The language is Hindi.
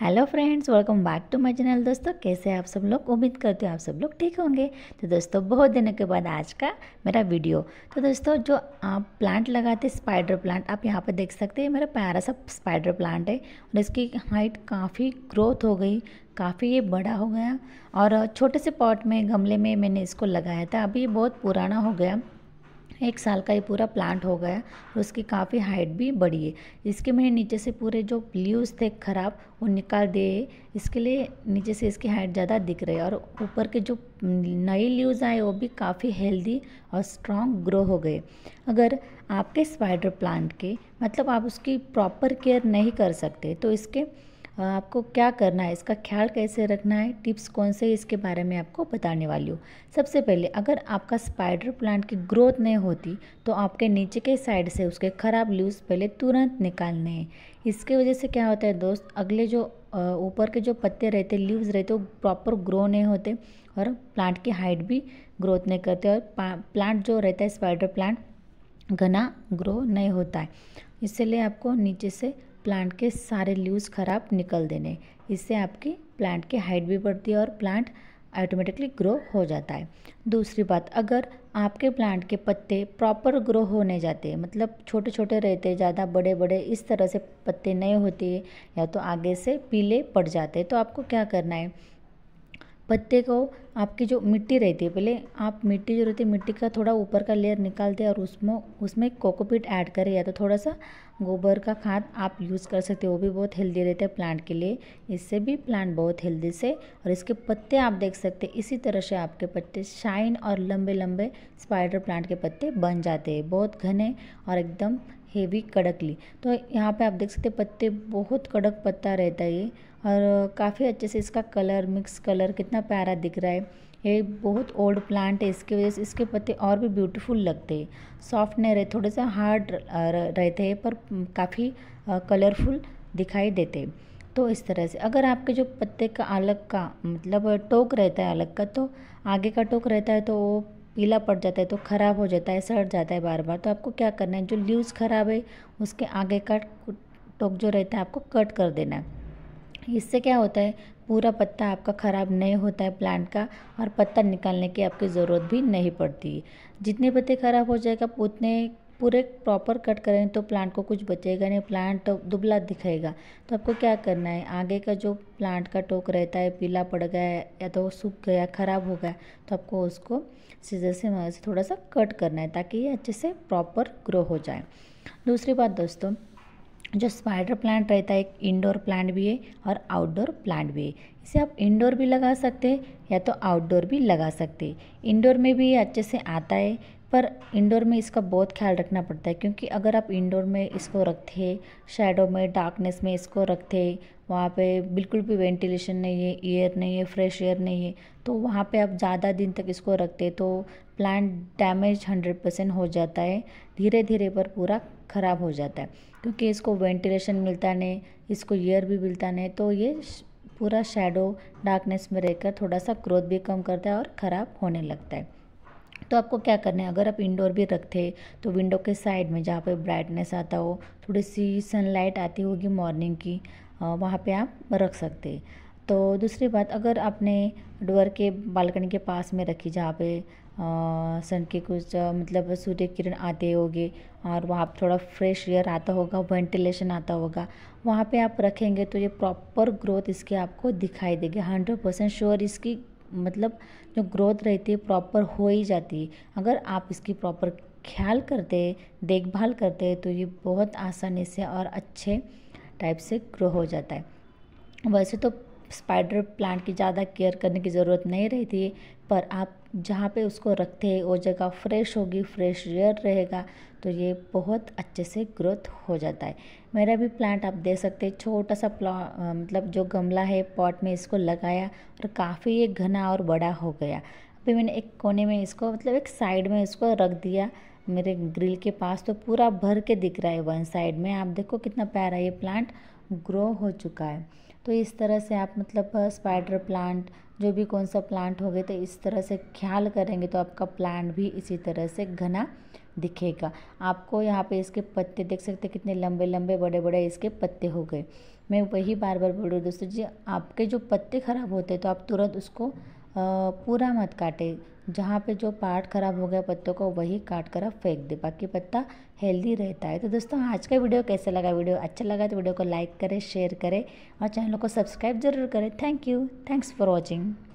hello friends welcome back to my channel दोस्तों कैसे आप सब लोग उम्मीद करते हो आप सब लोग ठीक होंगे तो दोस्तों बहुत दिनों के बाद आज का मेरा वीडियो तो दोस्तों जो आप प्लांट लगाते स्पाइडर प्लांट आप यहाँ पर देख सकते हैं मेरा प्यारा सा स्पाइडर प्लांट है और इसकी हाइट काफ़ी ग्रोथ हो गई काफ़ी ये बड़ा हो गया और छोटे से पॉट में गमले में मैंने इसको लगाया था अभी ये बहुत पुराना हो गया एक साल का ये पूरा प्लांट हो गया और उसकी काफ़ी हाइट भी बढ़ी है इसके मैंने नीचे से पूरे जो लीव्स थे ख़राब वो निकाल दिए इसके लिए नीचे से इसकी हाइट ज़्यादा दिख रही है और ऊपर के जो नए लीव्स आए वो भी काफ़ी हेल्दी और स्ट्रॉन्ग ग्रो हो गए अगर आपके स्पाइडर प्लांट के मतलब आप उसकी प्रॉपर केयर नहीं कर सकते तो इसके आपको क्या करना है इसका ख्याल कैसे रखना है टिप्स कौन से इसके बारे में आपको बताने वाली हूँ सबसे पहले अगर आपका स्पाइडर प्लांट की ग्रोथ नहीं होती तो आपके नीचे के साइड से उसके ख़राब लीव्स पहले तुरंत निकालने हैं इसके वजह से क्या होता है दोस्त अगले जो ऊपर के जो पत्ते रहते लीव्स रहते वो प्रॉपर ग्रो नहीं होते और प्लांट की हाइट भी ग्रोथ नहीं करते और प्लांट जो रहता है स्पाइडर प्लांट घना ग्रो नहीं होता है इसलिए आपको नीचे से प्लांट के सारे लीव्स ख़राब निकल देने इससे आपकी प्लांट की हाइट भी बढ़ती है और प्लांट ऑटोमेटिकली ग्रो हो जाता है दूसरी बात अगर आपके प्लांट के पत्ते प्रॉपर ग्रो होने जाते हैं मतलब छोटे छोटे रहते ज़्यादा बड़े बड़े इस तरह से पत्ते नहीं होते या तो आगे से पीले पड़ जाते हैं तो आपको क्या करना है पत्ते को आपकी जो मिट्टी रहती है पहले आप मिट्टी जो रहती है मिट्टी का थोड़ा ऊपर का लेयर निकालते हैं और उसमें उसमें कोकोपीट ऐड करें या तो थोड़ा सा गोबर का खाद आप यूज़ कर सकते हो वो भी बहुत हेल्दी रहता है प्लांट के लिए इससे भी प्लांट बहुत हेल्दी से और इसके पत्ते आप देख सकते हैं इसी तरह से आपके पत्ते शाइन और लंबे लंबे स्पाइडर प्लांट के पत्ते बन जाते हैं बहुत घने और एकदम हेवी ली तो यहाँ पे आप देख सकते हैं पत्ते बहुत कड़क पत्ता रहता है ये और काफ़ी अच्छे से इसका कलर मिक्स कलर कितना प्यारा दिख रहा है ये बहुत ओल्ड प्लांट है इसकी वजह से इसके पत्ते और भी ब्यूटीफुल लगते हैं सॉफ्ट नहीं रहे थोड़े से हार्ड रहते हैं पर काफ़ी कलरफुल दिखाई देते तो इस तरह से अगर आपके जो पत्ते का अलग का मतलब टोक रहता है अलग का तो आगे का टोक रहता है तो वो गीला पड़ जाता है तो ख़राब हो जाता है सड़ जाता है बार बार तो आपको क्या करना है जो लीव्स ख़राब है उसके आगे का टोक जो रहता है आपको कट कर देना है इससे क्या होता है पूरा पत्ता आपका ख़राब नहीं होता है प्लांट का और पत्ता निकालने की आपकी ज़रूरत भी नहीं पड़ती जितने पत्ते ख़राब हो जाएगा उतने पूरे प्रॉपर कट करें तो प्लांट को कुछ बचेगा नहीं प्लांट दुबला दिखेगा तो आपको क्या करना है आगे का जो प्लांट का टोक रहता है पीला पड़ गया है या तो सूख गया ख़राब हो गया तो आपको उसको सीजर से मदद से थोड़ा सा कट करना है ताकि ये अच्छे से प्रॉपर ग्रो हो जाए दूसरी बात दोस्तों जो स्पाइडर प्लांट रहता है एक इंडोर प्लांट भी है और आउटडोर प्लांट भी है इसे आप इंडोर भी लगा सकते हैं या तो आउटडोर भी लगा सकते हैं इंडोर में भी अच्छे से आता है पर इंडोर में इसका बहुत ख्याल रखना पड़ता है क्योंकि अगर आप इंडोर में इसको रखते शेडो में डार्कनेस में इसको रखते वहाँ पे बिल्कुल भी वेंटिलेशन नहीं है एयर नहीं है फ्रेश एयर नहीं है तो वहाँ पे आप ज़्यादा दिन तक इसको रखते तो प्लांट डैमेज हंड्रेड परसेंट हो जाता है धीरे धीरे पर पूरा ख़राब हो जाता है क्योंकि इसको वेंटिलेशन मिलता नहीं इसको एयर भी मिलता नहीं तो ये पूरा शेडो डार्कनेस में रहकर थोड़ा सा ग्रोथ भी कम करता है और ख़राब होने लगता है तो आपको क्या करना है अगर आप इंडोर भी रखते तो विंडो के साइड में जहाँ पर ब्राइटनेस आता हो थोड़ी सी सनलाइट आती होगी मॉर्निंग की वहाँ पे आप रख सकते तो दूसरी बात अगर आपने डोर के बालकनी के पास में रखी जहाँ पे सन के कुछ मतलब सूर्य किरण आते होंगे और वहाँ थोड़ा फ्रेश एयर आता होगा वेंटिलेशन आता होगा वहाँ पे आप रखेंगे तो ये प्रॉपर ग्रोथ इसकी आपको दिखाई देगी हंड्रेड परसेंट श्योर इसकी मतलब जो ग्रोथ रहती है प्रॉपर हो ही जाती है अगर आप इसकी प्रॉपर ख्याल करते देखभाल करते तो ये बहुत आसानी से और अच्छे टाइप से ग्रो हो जाता है वैसे तो स्पाइडर प्लांट की ज़्यादा केयर करने की ज़रूरत नहीं रहती पर आप जहाँ पे उसको रखते हैं वो जगह फ्रेश होगी फ्रेश एयर रहेगा तो ये बहुत अच्छे से ग्रोथ हो जाता है मेरा भी प्लांट आप देख सकते हैं छोटा सा प्ला मतलब जो गमला है पॉट में इसको लगाया और काफ़ी ये घना और बड़ा हो गया अभी मैंने एक कोने में इसको मतलब एक साइड में इसको रख दिया मेरे ग्रिल के पास तो पूरा भर के दिख रहा है वन साइड में आप देखो कितना प्यारा ये प्लांट ग्रो हो चुका है तो इस तरह से आप मतलब स्पाइडर प्लांट जो भी कौन सा प्लांट हो गए तो इस तरह से ख्याल करेंगे तो आपका प्लांट भी इसी तरह से घना दिखेगा आपको यहाँ पे इसके पत्ते देख सकते कितने लंबे लंबे बड़े बड़े इसके पत्ते हो गए मैं वही बार बार बोल रही हूँ दोस्तों जी आपके जो पत्ते ख़राब होते तो आप तुरंत उसको पूरा मत काटे जहाँ पे जो पार्ट ख़राब हो गया पत्तों का वही काट कर आप फेंक दें बाकी पत्ता हेल्दी रहता है तो दोस्तों आज का वीडियो कैसा लगा वीडियो अच्छा लगा तो वीडियो को लाइक करें शेयर करें और चैनल को सब्सक्राइब ज़रूर करें thank you thanks for watching